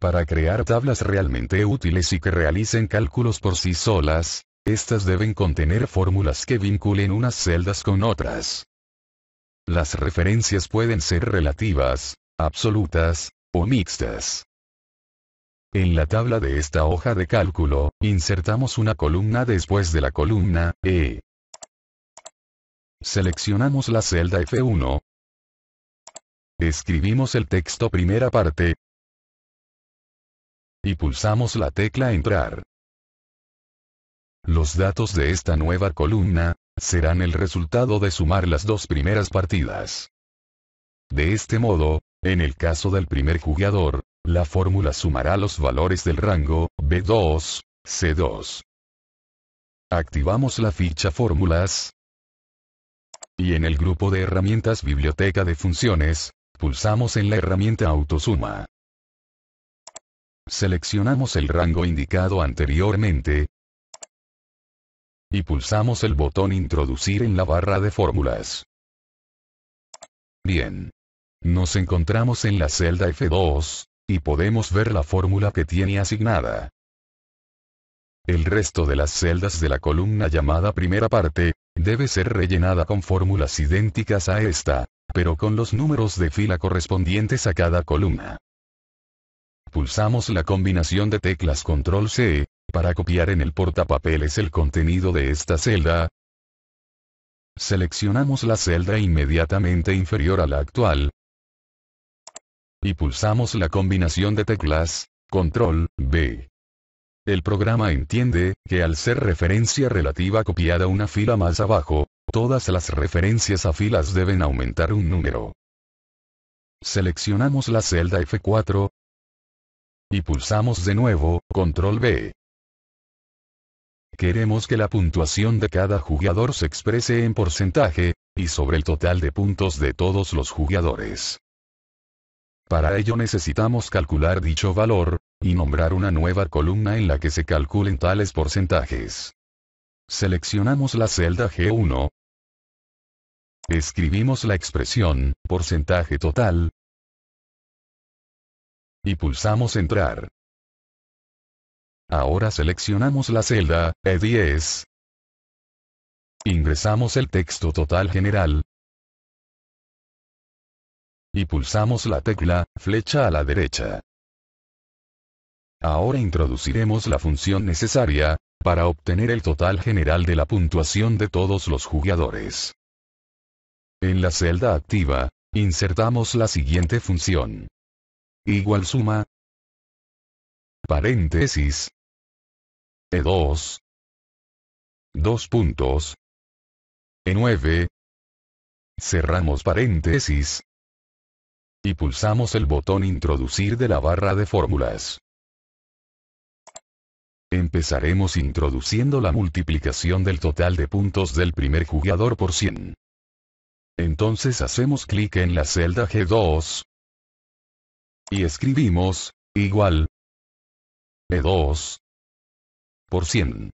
Para crear tablas realmente útiles y que realicen cálculos por sí solas, estas deben contener fórmulas que vinculen unas celdas con otras. Las referencias pueden ser relativas, absolutas, o mixtas. En la tabla de esta hoja de cálculo, insertamos una columna después de la columna E. Seleccionamos la celda F1. Escribimos el texto primera parte, y pulsamos la tecla Entrar. Los datos de esta nueva columna, serán el resultado de sumar las dos primeras partidas. De este modo, en el caso del primer jugador, la fórmula sumará los valores del rango, B2, C2. Activamos la ficha Fórmulas. Y en el grupo de herramientas Biblioteca de Funciones, pulsamos en la herramienta Autosuma. Seleccionamos el rango indicado anteriormente, y pulsamos el botón Introducir en la barra de fórmulas. Bien. Nos encontramos en la celda F2, y podemos ver la fórmula que tiene asignada. El resto de las celdas de la columna llamada primera parte, debe ser rellenada con fórmulas idénticas a esta, pero con los números de fila correspondientes a cada columna. Pulsamos la combinación de teclas Control C, para copiar en el portapapeles el contenido de esta celda. Seleccionamos la celda inmediatamente inferior a la actual. Y pulsamos la combinación de teclas, Control, B. El programa entiende, que al ser referencia relativa copiada una fila más abajo, todas las referencias a filas deben aumentar un número. Seleccionamos la celda F4, y pulsamos de nuevo, control B. Queremos que la puntuación de cada jugador se exprese en porcentaje, y sobre el total de puntos de todos los jugadores. Para ello necesitamos calcular dicho valor, y nombrar una nueva columna en la que se calculen tales porcentajes. Seleccionamos la celda G1. Escribimos la expresión, porcentaje total, y pulsamos entrar. Ahora seleccionamos la celda, E10. Ingresamos el texto total general. Y pulsamos la tecla, flecha a la derecha. Ahora introduciremos la función necesaria, para obtener el total general de la puntuación de todos los jugadores. En la celda activa, insertamos la siguiente función. Igual suma. Paréntesis. E2. Dos puntos. E9. Cerramos paréntesis. Y pulsamos el botón Introducir de la barra de fórmulas. Empezaremos introduciendo la multiplicación del total de puntos del primer jugador por 100. Entonces hacemos clic en la celda G2, y escribimos, igual. E2. Por 100.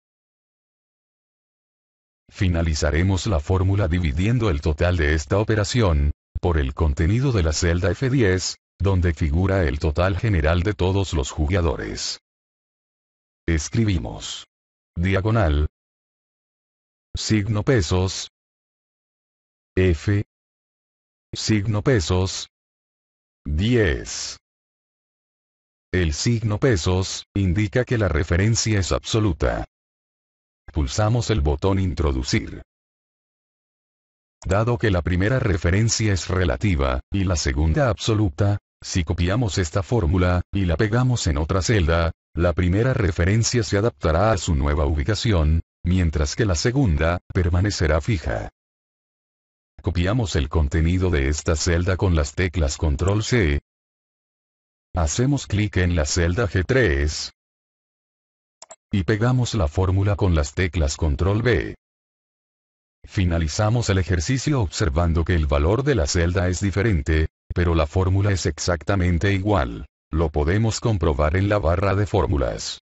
Finalizaremos la fórmula dividiendo el total de esta operación, por el contenido de la celda F10, donde figura el total general de todos los jugadores. Escribimos. Diagonal. Signo pesos. F. Signo pesos. 10. El signo pesos indica que la referencia es absoluta. Pulsamos el botón introducir. Dado que la primera referencia es relativa, y la segunda absoluta, si copiamos esta fórmula, y la pegamos en otra celda, la primera referencia se adaptará a su nueva ubicación, mientras que la segunda, permanecerá fija. Copiamos el contenido de esta celda con las teclas Control C, Hacemos clic en la celda G3. Y pegamos la fórmula con las teclas Control B. Finalizamos el ejercicio observando que el valor de la celda es diferente, pero la fórmula es exactamente igual. Lo podemos comprobar en la barra de fórmulas.